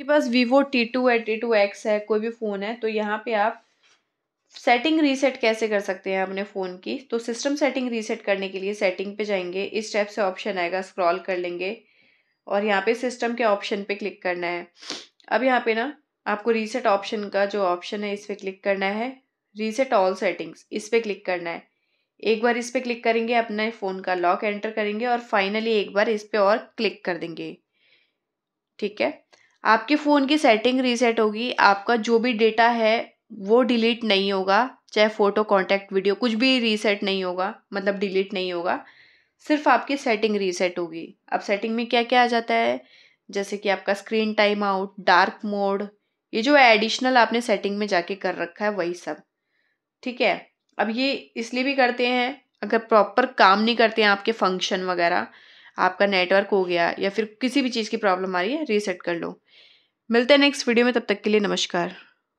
आपके पास Vivo T two है टी टू एक्स है कोई भी फ़ोन है तो यहाँ पे आप सेटिंग रीसेट कैसे कर सकते हैं अपने फ़ोन की तो सिस्टम सेटिंग रीसेट करने के लिए सेटिंग पे जाएंगे इस टाइप से ऑप्शन आएगा स्क्रॉल कर लेंगे और यहाँ पे सिस्टम के ऑप्शन पे क्लिक करना है अब यहाँ पे ना आपको रीसेट ऑप्शन का जो ऑप्शन है इस पर क्लिक करना है रीसेट ऑल सेटिंग्स इस पर क्लिक करना है एक बार इस पर क्लिक करेंगे अपने फ़ोन का लॉक एंटर करेंगे और फाइनली एक बार इस पर और क्लिक कर देंगे ठीक है आपके फ़ोन की सेटिंग रीसेट होगी आपका जो भी डेटा है वो डिलीट नहीं होगा चाहे फ़ोटो कॉन्टैक्ट वीडियो कुछ भी रीसेट नहीं होगा मतलब डिलीट नहीं होगा सिर्फ आपकी सेटिंग रीसेट होगी अब सेटिंग में क्या क्या आ जाता है जैसे कि आपका screen time out dark mode ये जो एडिशनल आपने सेटिंग में जाके कर रखा है वही सब ठीक है अब ये इसलिए भी करते हैं अगर प्रॉपर काम नहीं करते हैं आपके फंक्शन वगैरह आपका नेटवर्क हो गया या फिर किसी भी चीज़ की प्रॉब्लम आ रही है रीसेट कर लो मिलते हैं नेक्स्ट वीडियो में तब तक के लिए नमस्कार